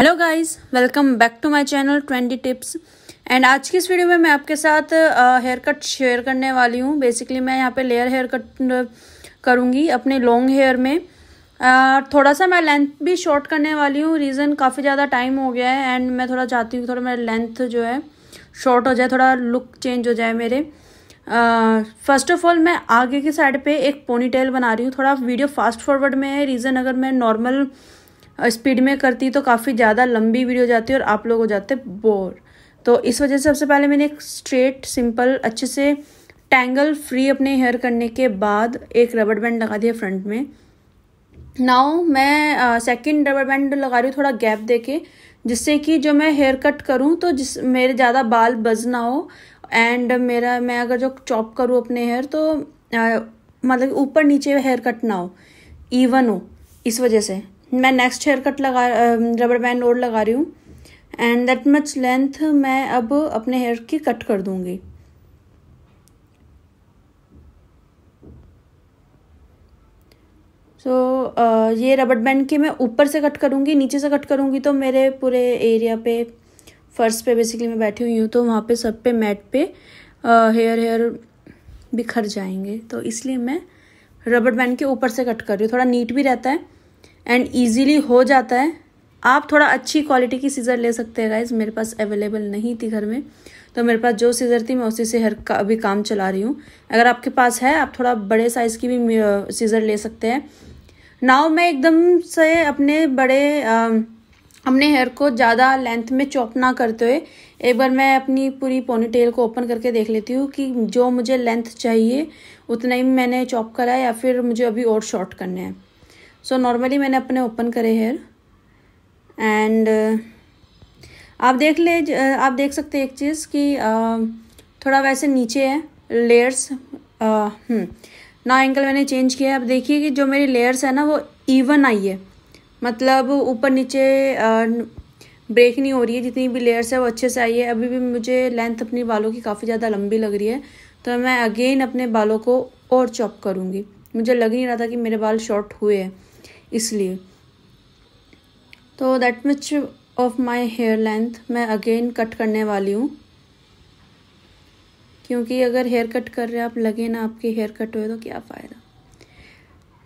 hello guys welcome back to my channel twenty tips and आज की इस video में मैं आपके साथ हेयर कट शेयर करने वाली हूँ बेसिकली मैं यहाँ पे लेयर हेयर कट करूँगी अपने लॉन्ग हेयर में uh, थोड़ा सा मैं लेंथ भी शॉर्ट करने वाली हूँ रीज़न काफ़ी ज़्यादा टाइम हो गया है एंड मैं थोड़ा चाहती हूँ थोड़ा मेरा लेंथ जो है शॉर्ट हो जाए थोड़ा लुक चेंज हो जाए मेरे फर्स्ट ऑफ ऑल मैं आगे की साइड पर एक पोनी बना रही हूँ थोड़ा वीडियो फास्ट फॉरवर्ड में है रीज़न अगर मैं नॉर्मल स्पीड में करती तो काफ़ी ज़्यादा लंबी वीडियो जाती है और आप लोग हो जाते बोर तो इस वजह से सबसे पहले मैंने एक स्ट्रेट सिंपल अच्छे से टैंगल फ्री अपने हेयर करने के बाद एक रबड़ बैंड लगा दिया फ्रंट में नाउ मैं सेकंड रबड़ बैंड लगा रही हूँ थोड़ा गैप देके जिससे कि जो मैं हेयर कट करूँ तो जिस मेरे ज़्यादा बाल बज ना हो एंड मेरा मैं अगर जो चॉप करूँ अपने हेयर तो uh, मतलब ऊपर नीचे हेयर कट ना हो इवन हो इस वजह से मैं नेक्स्ट हेयर कट लगा रबर बैंड और लगा रही हूँ एंड दैट मच लेंथ मैं अब अपने हेयर की कट कर दूँगी सो so, uh, ये रबड़ बैंड के मैं ऊपर से कट करूँगी नीचे से कट करूँगी तो मेरे पूरे एरिया पे फर्श पे बेसिकली मैं बैठी हुई हूँ तो वहाँ पे सब पे मैट पे हेयर हेयर बिखर जाएंगे तो इसलिए मैं रबड़ बैंड के ऊपर से कट कर रही हूँ थोड़ा नीट भी रहता है एंड ईजीली हो जाता है आप थोड़ा अच्छी क्वालिटी की सीज़र ले सकते हैं गाइज मेरे पास अवेलेबल नहीं थी घर में तो मेरे पास जो सीज़र थी मैं उसी से हर का अभी काम चला रही हूँ अगर आपके पास है आप थोड़ा बड़े साइज़ की भी सीज़र ले सकते हैं नाव मैं एकदम से अपने बड़े आ, अपने हेयर को ज़्यादा लेंथ में चॉप ना करते हुए एक बार मैं अपनी पूरी पोनी टेल को ओपन करके देख लेती हूँ कि जो मुझे लेंथ चाहिए उतना ही मैंने चॉप करा है या फिर मुझे अभी और शॉर्ट करना है सो so, नॉर्मली मैंने अपने ओपन करे हेयर एंड uh, आप देख ले uh, आप देख सकते हैं एक चीज़ कि uh, थोड़ा वैसे नीचे है लेयर्स ना एंगल मैंने चेंज किया है अब देखिए कि जो मेरी लेयर्स है ना वो इवन आई है मतलब ऊपर नीचे ब्रेक नहीं हो रही है जितनी भी लेयर्स है वो अच्छे से आई है अभी भी मुझे लेंथ अपनी बालों की काफ़ी ज़्यादा लंबी लग रही है तो मैं अगेन अपने बालों को और चॉप करूँगी मुझे लग नहीं रहा था कि मेरे बाल शॉर्ट हुए हैं इसलिए तो that much of my hair length मैं अगेन कट करने वाली हूँ क्योंकि अगर हेयर कट कर रहे आप लगे ना आपके हेयर कट हुए तो क्या फ़ायदा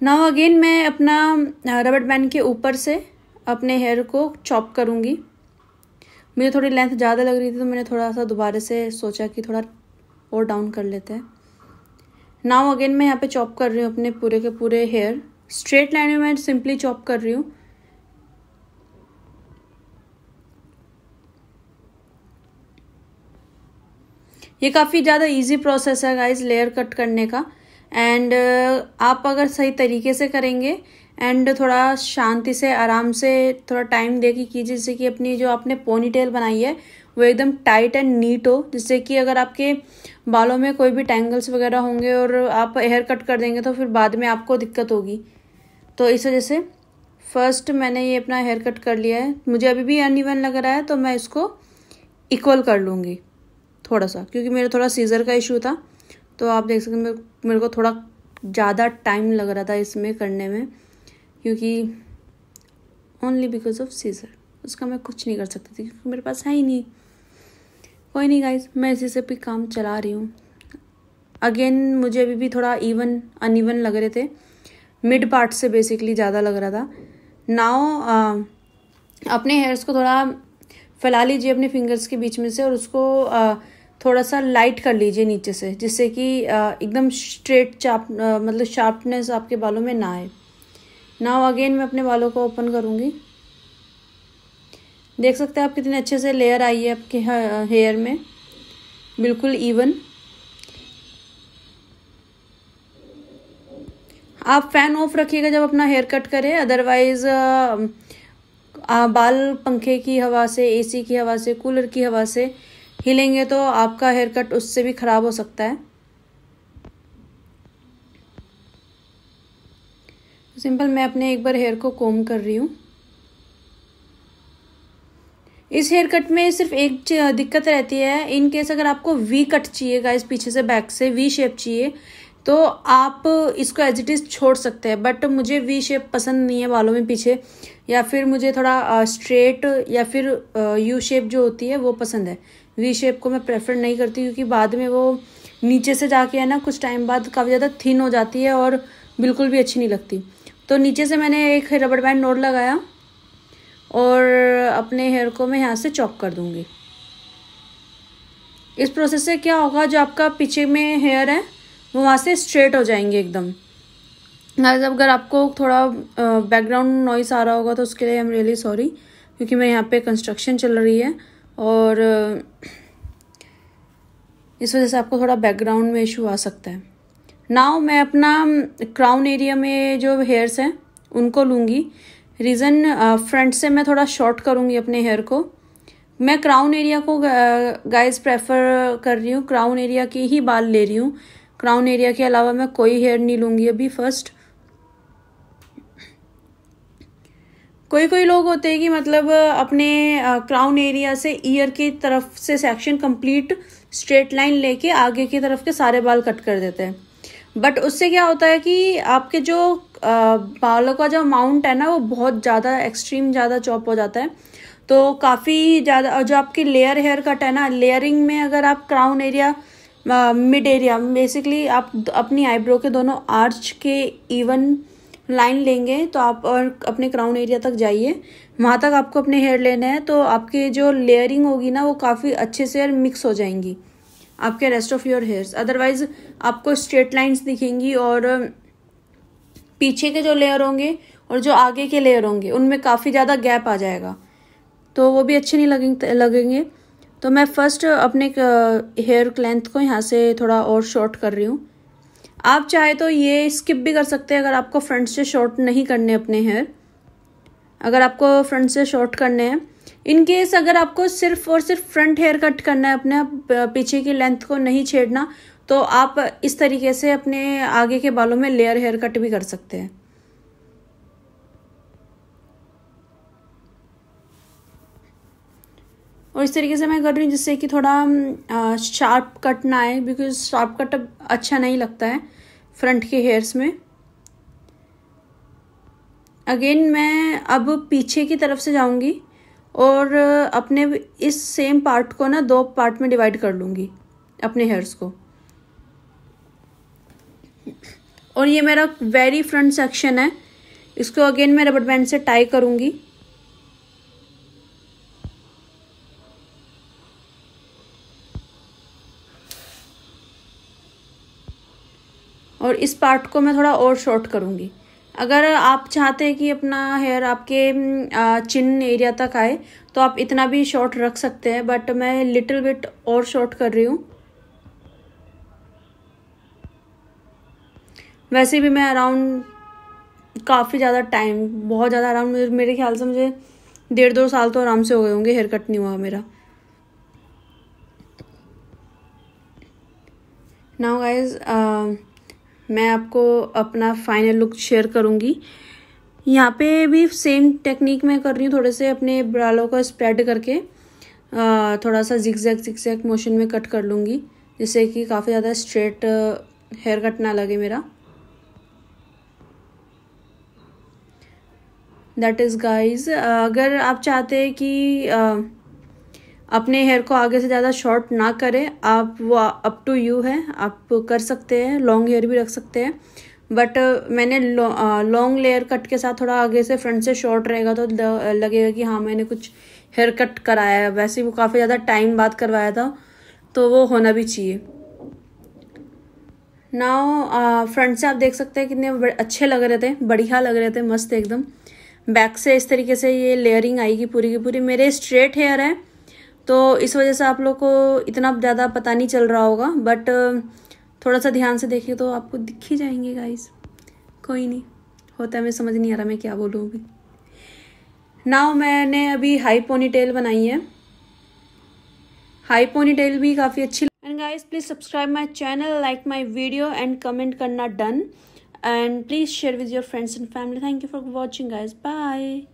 नाउ अगेन मैं अपना रबड़ बैंड के ऊपर से अपने हेयर को चॉप करूँगी मुझे थोड़ी लेंथ ज़्यादा लग रही थी तो मैंने थोड़ा सा दोबारा से सोचा कि थोड़ा और डाउन कर लेते हैं नाउ अगेन मैं यहाँ पे चॉप कर रही हूँ अपने पूरे के पूरे हेयर स्ट्रेट लाइन में मैं सिंपली चॉप कर रही हूँ ये काफ़ी ज़्यादा इजी प्रोसेस है गाइज लेयर कट करने का एंड uh, आप अगर सही तरीके से करेंगे एंड थोड़ा शांति से आराम से थोड़ा टाइम दे के कीजिए जिससे कि अपनी जो आपने पोनी टेल बनाई है वो एकदम टाइट एंड नीट हो जिससे कि अगर आपके बालों में कोई भी टैंगल्स वगैरह होंगे और आप हेयर कट कर देंगे तो फिर बाद में आपको दिक्कत होगी तो इस वजह से फर्स्ट मैंने ये अपना हेयर कट कर लिया है मुझे अभी भी अनइवन लग रहा है तो मैं इसको इक्वल कर लूँगी थोड़ा सा क्योंकि मेरा थोड़ा सीज़र का इशू था तो आप देख सकते मेरे, मेरे को थोड़ा ज़्यादा टाइम लग रहा था इसमें करने में क्योंकि ओनली बिकॉज ऑफ सीज़र उसका मैं कुछ नहीं कर सकती थी क्योंकि मेरे पास है ही नहीं कोई नहीं गाइज मैं इसी से भी काम चला रही हूँ अगेन मुझे अभी भी थोड़ा इवन अन लग रहे थे मिड पार्ट से बेसिकली ज़्यादा लग रहा था नाव अपने हेयर्स को थोड़ा फैला लीजिए अपने फिंगर्स के बीच में से और उसको आ, थोड़ा सा लाइट कर लीजिए नीचे से जिससे कि एकदम स्ट्रेट चाप मतलब शार्पनेस आपके बालों में ना आए नाव अगेन मैं अपने बालों को ओपन करूँगी देख सकते हैं आप कितने अच्छे से लेयर आई है आपके हेयर में बिल्कुल इवन आप फैन ऑफ रखिएगा जब अपना हेयर कट करें अदरवाइज बाल पंखे की हवा से एसी की हवा से कूलर की हवा से हिलेंगे तो आपका हेयर कट उससे भी ख़राब हो सकता है तो सिंपल मैं अपने एक बार हेयर को कोम कर रही हूँ इस हेयर कट में सिर्फ एक दिक्कत रहती है इन केस अगर आपको वी कट चाहिए गाइस पीछे से बैक से वी शेप चाहिए तो आप इसको एज इट इज़ छोड़ सकते हैं बट मुझे वी शेप पसंद नहीं है बालों में पीछे या फिर मुझे थोड़ा स्ट्रेट या फिर यू शेप जो होती है वो पसंद है वी शेप को मैं प्रेफर नहीं करती क्योंकि बाद में वो नीचे से जाके है ना कुछ टाइम बाद काफ़ी ज़्यादा थिन हो जाती है और बिल्कुल भी अच्छी नहीं लगती तो नीचे से मैंने एक रबड़ बैंड नोट लगाया और अपने हेयर को मैं यहाँ से चॉक कर दूँगी इस प्रोसेस से क्या होगा जो आपका पीछे में हेयर है वो वहाँ से स्ट्रेट हो जाएंगे एकदम गाइज अगर आपको थोड़ा बैकग्राउंड नॉइस आ रहा होगा तो उसके लिए आई एम रियली सॉरी क्योंकि मैं यहाँ पे कंस्ट्रक्शन चल रही है और इस वजह से आपको थोड़ा बैकग्राउंड में इशू आ सकता है नाव मैं अपना क्राउन एरिया में जो हेयर्स हैं उनको लूँगी रीज़न फ्रंट से मैं थोड़ा शॉर्ट करूँगी अपने हेयर को मैं क्राउन एरिया को गाइज प्रेफर कर रही हूँ क्राउन एरिया के ही बाल ले रही हूँ क्राउन एरिया के अलावा मैं कोई हेयर नहीं लूंगी अभी फर्स्ट कोई कोई लोग होते हैं कि मतलब अपने क्राउन एरिया से ईयर की तरफ से सेक्शन कंप्लीट स्ट्रेट लाइन लेके आगे की तरफ के सारे बाल कट कर देते हैं बट उससे क्या होता है कि आपके जो बालों का जो अमाउंट है ना वो बहुत ज़्यादा एक्सट्रीम ज़्यादा चॉप हो जाता है तो काफ़ी ज़्यादा जो आपकी लेयर हेयर कट है ना लेयरिंग में अगर आप crown area mid area basically आप अपनी आईब्रो के दोनों आर्च के इवन लाइन लेंगे तो आप और अपने क्राउन एरिया तक जाइए वहाँ तक आपको अपने हेयर लेना है तो आपके जो लेयरिंग होगी ना वो काफ़ी अच्छे से मिक्स हो जाएंगी आपके rest of your hairs otherwise आपको स्ट्रेट लाइंस दिखेंगी और पीछे के जो लेयर होंगे और जो आगे के लेयर होंगे उनमें काफ़ी ज़्यादा गैप आ जाएगा तो वो भी अच्छे नहीं लगेंगे लगेंगे तो मैं फ़र्स्ट अपने हेयर लेंथ को यहाँ से थोड़ा और शॉर्ट कर रही हूँ आप चाहे तो ये स्किप भी कर सकते हैं अगर आपको फ्रंट से शॉर्ट नहीं करने अपने हेयर अगर आपको फ्रंट से शॉर्ट करने हैं इन केस अगर आपको सिर्फ और सिर्फ फ्रंट हेयर कट करना है अपने पीछे की लेंथ को नहीं छेड़ना तो आप इस तरीके से अपने आगे के बालों में लेयर हेयर कट भी कर सकते हैं और इस तरीके से मैं कर रही हूँ जिससे कि थोड़ा शार्प कट ना आए बिकॉज शार्प कट अब अच्छा नहीं लगता है फ्रंट के हेयर्स में अगेन मैं अब पीछे की तरफ से जाऊँगी और अपने इस सेम पार्ट को ना दो पार्ट में डिवाइड कर लूँगी अपने हेयर्स को और ये मेरा वेरी फ्रंट सेक्शन है इसको अगेन मैं रबड़ बैंड से टाई करूँगी और इस पार्ट को मैं थोड़ा और शॉर्ट करूँगी अगर आप चाहते हैं कि अपना हेयर आपके चिन एरिया तक आए तो आप इतना भी शॉर्ट रख सकते हैं बट मैं लिटिल बिट और शॉर्ट कर रही हूँ वैसे भी मैं अराउंड काफ़ी ज़्यादा टाइम बहुत ज़्यादा अराउंड मेरे ख्याल से मुझे डेढ़ दो साल तो आराम से हो गए होंगे हेयर कट नहीं हुआ मेरा नाउ गाइज मैं आपको अपना फाइनल लुक शेयर करूँगी यहाँ पे भी सेम टेक्निक मैं कर रही हूँ थोड़े से अपने ब्रालों को स्प्रेड करके थोड़ा सा जिक जिक जैक मोशन में कट कर लूँगी जिससे कि काफ़ी ज़्यादा स्ट्रेट हेयर कट ना लगे मेरा दैट इज़ गाइज अगर आप चाहते हैं कि अपने हेयर को आगे से ज़्यादा शॉर्ट ना करें आप वो अप टू यू है आप कर सकते हैं लॉन्ग हेयर भी रख सकते हैं बट uh, मैंने लॉन्ग लेयर कट के साथ थोड़ा आगे से फ्रंट से शॉर्ट रहेगा तो लगेगा कि हाँ मैंने कुछ हेयर कट कराया है वैसे वो काफ़ी ज़्यादा टाइम बाद करवाया था तो वो होना भी चाहिए ना फ्रंट uh, से आप देख सकते हैं कितने अच्छे लग रहे थे बढ़िया लग रहे थे मस्त एकदम बैक से इस तरीके से ये लेयरिंग आएगी पूरी की पूरी मेरे स्ट्रेट हेयर है तो इस वजह से आप लोग को इतना ज़्यादा पता नहीं चल रहा होगा बट थोड़ा सा ध्यान से देखिए तो आपको दिख ही जाएंगे गाइस कोई नहीं होता है मैं समझ नहीं आ रहा मैं क्या बोलूँगी नाव मैंने अभी हाई पोनी टेल बनाई है हाई पोनी टेल भी काफ़ी अच्छी and guys please subscribe my channel like my video and comment करना done and please share with your friends and family thank you for watching guys bye